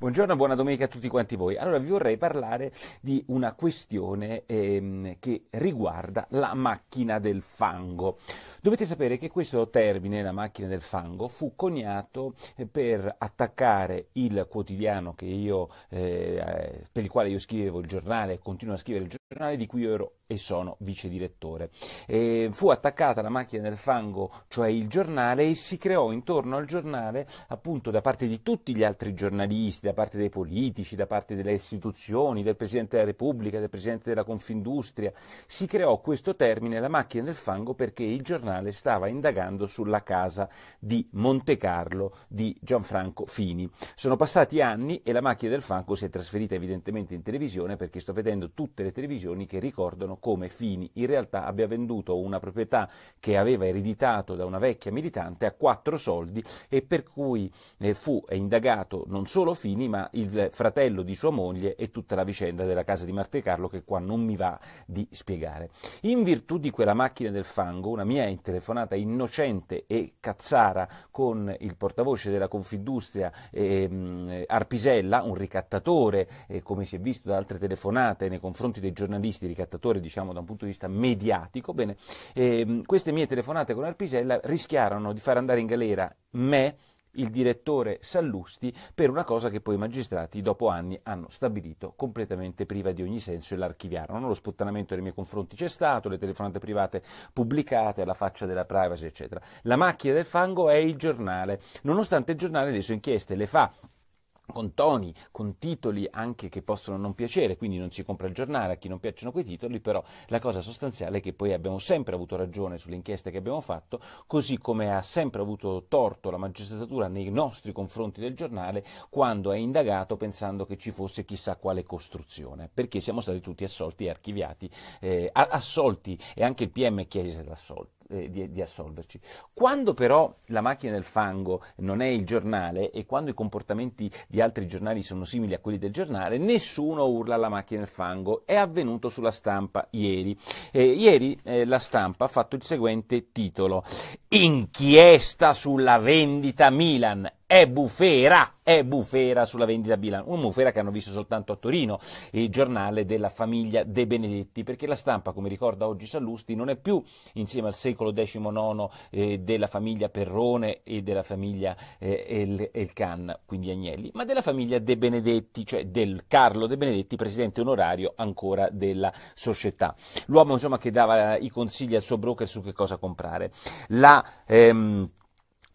Buongiorno, buona domenica a tutti quanti voi. Allora vi vorrei parlare di una questione ehm, che riguarda la macchina del fango. Dovete sapere che questo termine, la macchina del fango, fu coniato eh, per attaccare il quotidiano io, eh, eh, per il quale io scrivevo il giornale e continuo a scrivere il giornale giornale di cui ero e sono vice direttore. Eh, fu attaccata la macchina del fango, cioè il giornale, e si creò intorno al giornale, appunto da parte di tutti gli altri giornalisti, da parte dei politici, da parte delle istituzioni, del Presidente della Repubblica, del Presidente della Confindustria, si creò questo termine, la macchina del fango, perché il giornale stava indagando sulla casa di Monte Carlo di Gianfranco Fini. Sono passati anni e la macchina del fango si è trasferita evidentemente in televisione perché sto vedendo tutte le televisioni decisioni che ricordano come Fini in realtà abbia venduto una proprietà che aveva ereditato da una vecchia militante a quattro soldi e per cui eh, fu indagato non solo Fini ma il fratello di sua moglie e tutta la vicenda della casa di Montecarlo che qua non mi va di spiegare. In virtù di quella macchina del fango, una mia telefonata innocente e cazzara con il portavoce della Confindustria ehm, Arpisella, un ricattatore, eh, come si è visto da altre telefonate nei confronti dei giornalisti, giornalisti, ricattatori diciamo da un punto di vista mediatico, bene, ehm, queste mie telefonate con Arpisella rischiarono di far andare in galera me, il direttore Sallusti per una cosa che poi i magistrati dopo anni hanno stabilito completamente priva di ogni senso e l'archiviarono. Lo sputtanamento nei miei confronti c'è stato, le telefonate private pubblicate alla faccia della privacy, eccetera. La macchina del fango è il giornale, nonostante il giornale le sue inchieste le fa con toni, con titoli anche che possono non piacere, quindi non si compra il giornale a chi non piacciono quei titoli, però la cosa sostanziale è che poi abbiamo sempre avuto ragione sulle inchieste che abbiamo fatto, così come ha sempre avuto torto la magistratura nei nostri confronti del giornale quando è indagato pensando che ci fosse chissà quale costruzione, perché siamo stati tutti assolti e archiviati, eh, assolti e anche il PM chiese l'assolto. Eh, di, di, assolverci. Quando però la macchina del fango non è il giornale e quando i comportamenti di altri giornali sono simili a quelli del giornale, nessuno urla alla macchina del fango. È avvenuto sulla stampa ieri. Eh, ieri eh, la stampa ha fatto il seguente titolo inchiesta sulla vendita Milan. È bufera, è bufera sulla vendita Milan. Una bufera che hanno visto soltanto a Torino, il giornale della famiglia De Benedetti, perché la stampa, come ricorda oggi Sallusti, non è più insieme al secolo XIX eh, della famiglia Perrone e della famiglia eh, El, Can, quindi Agnelli, ma della famiglia De Benedetti, cioè del Carlo De Benedetti, presidente onorario ancora della società. L'uomo insomma, che dava i consigli al suo broker su che cosa comprare. La ehm,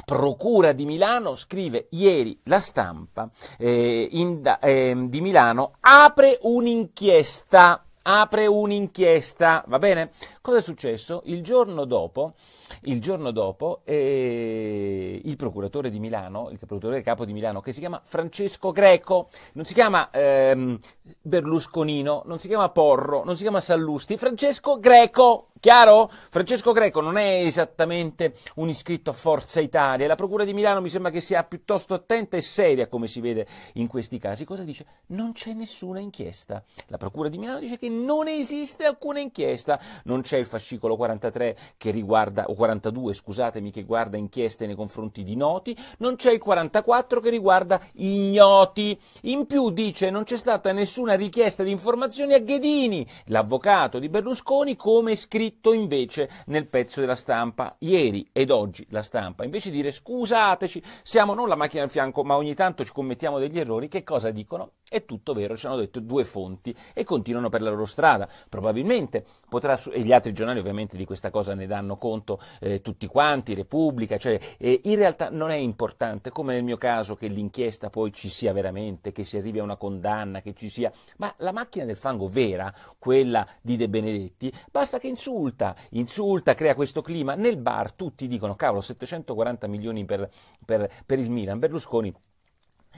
Procura di Milano scrive ieri la stampa eh, in, eh, di Milano apre un'inchiesta, apre un'inchiesta, va bene? Cosa è successo? Il giorno dopo il giorno dopo eh, il procuratore di Milano, il procuratore capo di Milano, che si chiama Francesco Greco, non si chiama ehm, Berlusconino, non si chiama Porro, non si chiama Sallusti, Francesco Greco. Chiaro? Francesco Greco non è esattamente un iscritto a Forza Italia. La Procura di Milano mi sembra che sia piuttosto attenta e seria, come si vede in questi casi. Cosa dice? Non c'è nessuna inchiesta. La Procura di Milano dice che non esiste alcuna inchiesta. Non c'è il fascicolo 43 che riguarda 42 scusatemi, che guarda inchieste nei confronti di noti, non c'è il 44 che riguarda ignoti. In più dice non c'è stata nessuna richiesta di informazioni a Ghedini, l'avvocato di Berlusconi, come scritto invece nel pezzo della stampa ieri ed oggi la stampa. Invece di dire scusateci, siamo non la macchina al fianco, ma ogni tanto ci commettiamo degli errori, che cosa dicono? È tutto vero, ci hanno detto due fonti e continuano per la loro strada. Probabilmente potrà, e gli altri giornali ovviamente di questa cosa ne danno conto, eh, tutti quanti, Repubblica, cioè, eh, in realtà non è importante, come nel mio caso, che l'inchiesta poi ci sia veramente, che si arrivi a una condanna, che ci sia, ma la macchina del fango vera, quella di De Benedetti, basta che insulta, insulta, crea questo clima, nel bar tutti dicono, cavolo, 740 milioni per, per, per il Milan, Berlusconi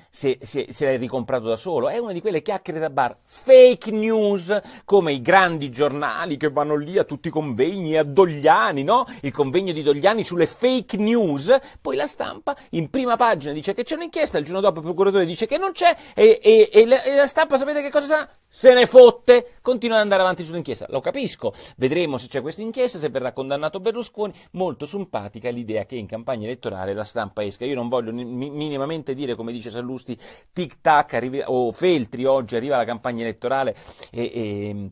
se, se, se l'hai ricomprato da solo, è una di quelle chiacchiere da bar, fake news, come i grandi giornali che vanno lì a tutti i convegni, a Dogliani, no? Il convegno di Dogliani sulle fake news, poi la stampa in prima pagina dice che c'è un'inchiesta, il giorno dopo il procuratore dice che non c'è e, e, e la, e la stampa sapete che cosa sa? Se ne fotte, continua ad andare avanti sull'inchiesta. Lo capisco, vedremo se c'è questa inchiesta, se verrà condannato Berlusconi. Molto simpatica l'idea che in campagna elettorale la stampa esca. Io non voglio minimamente dire, come dice Sallusti, tic tac o Feltri oggi arriva la campagna elettorale e, e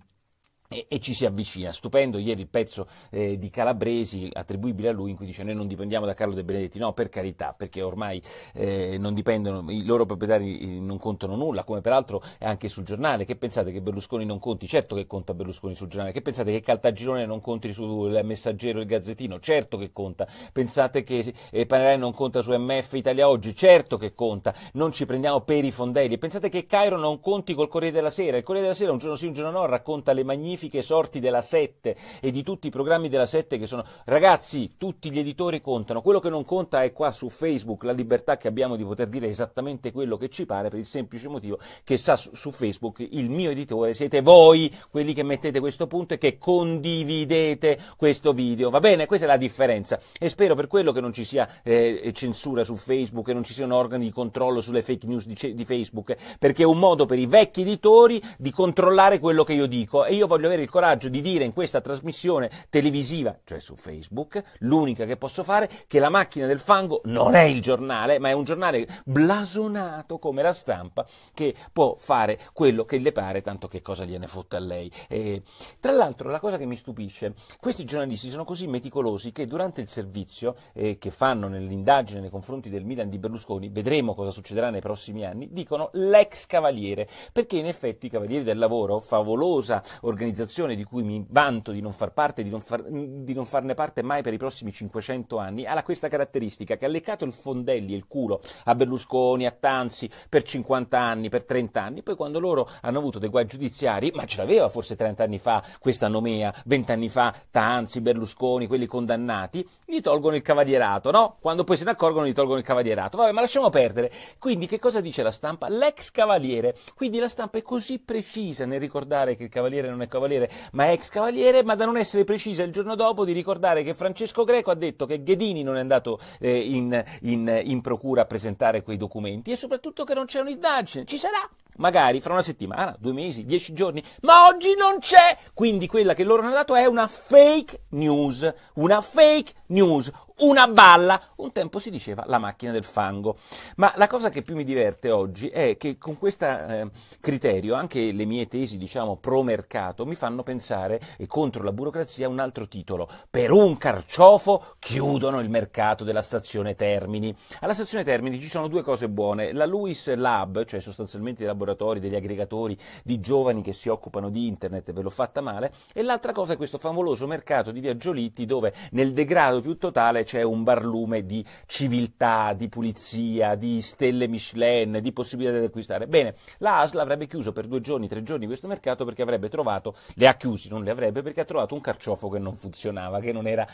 e, e, ci si avvicina. Stupendo ieri il pezzo eh, di Calabresi attribuibile a lui in cui dice noi non dipendiamo da Carlo De Benedetti, no per carità, perché ormai eh, non dipendono, i loro proprietari eh, non contano nulla, come peraltro anche sul giornale. Che pensate che Berlusconi non conti? Certo che conta Berlusconi sul giornale. Che pensate che Caltagirone non conti sul Messaggero e il Gazzettino? Certo che conta. Pensate che eh, Panerai non conta su MF Italia Oggi? Certo che conta. Non ci prendiamo per i fondelli. Pensate che Cairo non conti col Corriere della Sera? Il Corriere della Sera un giorno sì, un giorno no racconta le magnifiche magnifiche sorti della 7 e di tutti i programmi della 7 che sono... Ragazzi, tutti gli editori contano. Quello che non conta è qua su Facebook la libertà che abbiamo di poter dire esattamente quello che ci pare per il semplice motivo che sa su Facebook il mio editore siete voi quelli che mettete questo punto e che condividete questo video. Va bene? Questa è la differenza. E spero per quello che non ci sia eh, censura su Facebook, e non ci siano organi di controllo sulle fake news di, di Facebook, perché è un modo per i vecchi editori di controllare quello che io dico. E io voglio voglio avere il coraggio di dire in questa trasmissione televisiva, cioè su Facebook, l'unica che posso fare, che la macchina del fango non è il giornale, ma è un giornale blasonato come la stampa che può fare quello che le pare, tanto che cosa gliene fotte a lei. E, tra l'altro la cosa che mi stupisce, questi giornalisti sono così meticolosi che durante il servizio eh, che fanno nell'indagine nei confronti del Milan di Berlusconi, vedremo cosa succederà nei prossimi anni, dicono l'ex cavaliere, perché in effetti i cavalieri del lavoro, favolosa organizzazione, organizzazione di cui mi vanto di non, far parte, di non, far, di non farne parte mai per i prossimi 500 anni, ha questa caratteristica che ha leccato il fondelli e il culo a Berlusconi, a Tanzi per 50 anni, per 30 anni, poi quando loro hanno avuto dei guai giudiziari, ma ce l'aveva forse 30 anni fa questa nomea, 20 anni fa Tanzi, Berlusconi, quelli condannati, gli tolgono il cavalierato, no? Quando poi se ne accorgono gli tolgono il cavalierato. Vabbè, ma lasciamo perdere. Quindi che cosa dice la stampa? L'ex cavaliere. Quindi la stampa è così precisa nel ricordare che il cavaliere non è cavaliere cavaliere, ma ex cavaliere, ma da non essere precisa il giorno dopo di ricordare che Francesco Greco ha detto che Ghedini non è andato eh, in, in, in procura a presentare quei documenti e soprattutto che non c'è un'indagine. Ci sarà, magari fra una settimana, due mesi, dieci giorni, ma oggi non c'è. Quindi quella che loro hanno dato è una fake news, una fake news, una balla. Un tempo si diceva la macchina del fango. Ma la cosa che più mi diverte oggi è che con questo eh, criterio anche le mie tesi, diciamo, pro mercato mi fanno pensare e contro la burocrazia un altro titolo. Per un carciofo chiudono il mercato della stazione Termini. Alla stazione Termini ci sono due cose buone. La Lewis Lab, cioè sostanzialmente i laboratori laboratori, degli aggregatori, di giovani che si occupano di internet, ve l'ho fatta male, e l'altra cosa è questo favoloso mercato di Viaggiolitti dove nel degrado più totale c'è un barlume di civiltà, di pulizia, di stelle Michelin, di possibilità di acquistare. Bene, la ASL avrebbe chiuso per due giorni, tre giorni questo mercato perché avrebbe trovato, le ha chiusi, non le avrebbe, perché ha trovato un carciofo che non funzionava, che non era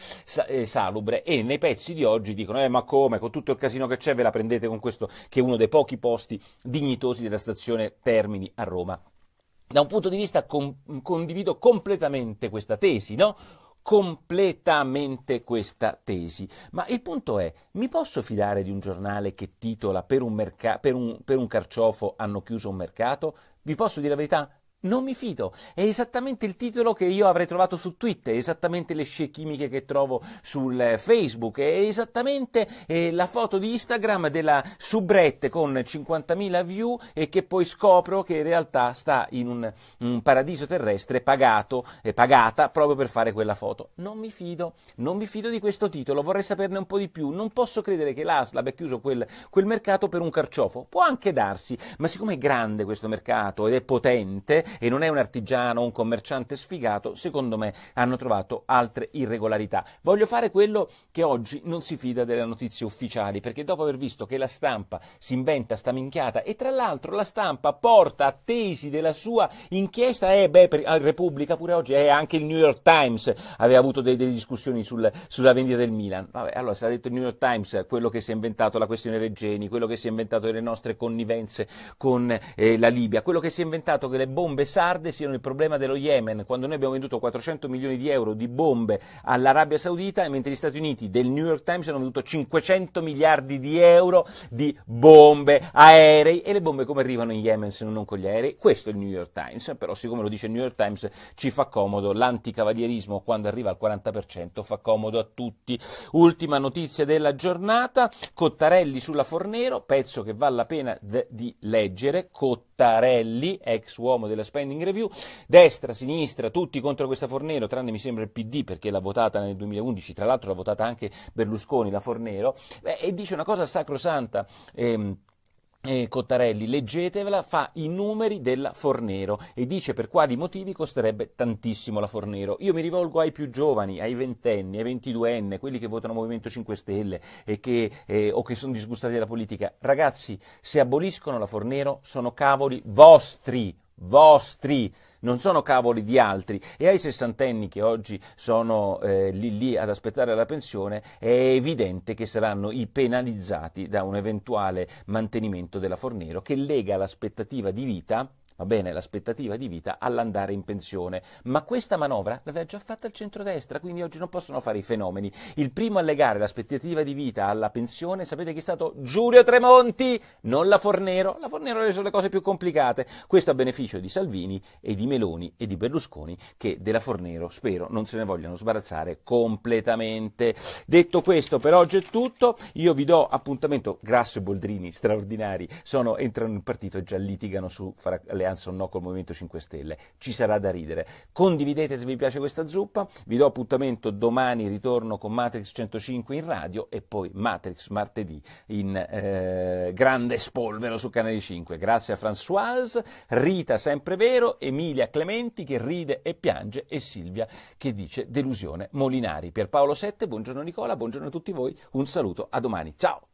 eh, salubre e nei pezzi di oggi dicono eh ma come, con tutto il casino che c'è ve la prendete con questo che è uno dei pochi posti dignitosi della stazione stazione Termini a Roma. Da un punto di vista com- condivido completamente questa tesi, no? completamente questa tesi. Ma il punto è, mi posso fidare di un giornale che titola per un, merca- per un, per un carciofo hanno chiuso un mercato? Vi posso dire la verità? Non mi fido, è esattamente il titolo che io avrei trovato su Twitter, è esattamente le scie chimiche che trovo sul eh, Facebook, è esattamente eh, la foto di Instagram della subrette con 50.000 view e che poi scopro che in realtà sta in un, un paradiso terrestre pagato, e eh, pagata proprio per fare quella foto. Non mi fido, non mi fido di questo titolo, vorrei saperne un po' di più, non posso credere che l'ASL abbia chiuso quel, quel mercato per un carciofo, può anche darsi, ma siccome è grande questo mercato ed è potente, e non è un artigiano, un commerciante sfigato, secondo me hanno trovato altre irregolarità. Voglio fare quello che oggi non si fida delle notizie ufficiali, perché dopo aver visto che la stampa si inventa sta minchiata e tra l'altro la stampa porta a tesi della sua inchiesta, eh, beh, per, Repubblica pure oggi, eh, anche il New York Times aveva avuto dei, delle discussioni sul, sulla vendita del Milan. Vabbè, allora se l'ha detto il New York Times, quello che si è inventato la questione Reggeni, quello che si è inventato delle nostre connivenze con eh, la Libia, quello che si è inventato che le bombe bombe sarde siano il problema dello Yemen, quando noi abbiamo venduto 400 milioni di euro di bombe all'Arabia Saudita, mentre gli Stati Uniti del New York Times hanno venduto 500 miliardi di euro di bombe aerei e le bombe come arrivano in Yemen se non con gli aerei? Questo è il New York Times, però siccome lo dice il New York Times ci fa comodo, l'anticavalierismo quando arriva al 40% fa comodo a tutti. Ultima notizia della giornata, Cottarelli sulla Fornero, pezzo che vale la pena di leggere, Cottarelli, ex uomo della spending review, destra, sinistra, tutti contro questa Fornero, tranne mi sembra il PD perché l'ha votata nel 2011, tra l'altro l'ha votata anche Berlusconi, la Fornero, beh, e dice una cosa sacrosanta. Ehm, eh, Cottarelli, leggetevela, fa i numeri della Fornero e dice per quali motivi costerebbe tantissimo la Fornero. Io mi rivolgo ai più giovani, ai ventenni, ai ventiduenni, quelli che votano Movimento 5 Stelle che, eh, o che sono disgustati della politica. Ragazzi, se aboliscono la Fornero sono cavoli vostri, vostri, non sono cavoli di altri. E ai sessantenni che oggi sono eh, lì lì ad aspettare la pensione è evidente che saranno i penalizzati da un eventuale mantenimento della Fornero che lega l'aspettativa di vita va bene, l'aspettativa di vita all'andare in pensione. Ma questa manovra l'aveva già fatta il centrodestra, quindi oggi non possono fare i fenomeni. Il primo a legare l'aspettativa di vita alla pensione, sapete chi è stato? Giulio Tremonti, non la Fornero. La Fornero ha reso le cose più complicate. Questo a beneficio di Salvini e di Meloni e di Berlusconi, che della Fornero, spero, non se ne vogliano sbarazzare completamente. Detto questo, per oggi è tutto. Io vi do appuntamento. Grasso e Boldrini, straordinari, sono, entrano in partito e già litigano su... Fra, l'alleanza o no col Movimento 5 Stelle. Ci sarà da ridere. Condividete se vi piace questa zuppa, vi do appuntamento domani, ritorno con Matrix 105 in radio e poi Matrix martedì in eh, grande spolvero su Canale 5. Grazie a Françoise, Rita sempre vero, Emilia Clementi che ride e piange e Silvia che dice delusione Molinari. Pierpaolo 7, buongiorno Nicola, buongiorno a tutti voi, un saluto, a domani, ciao!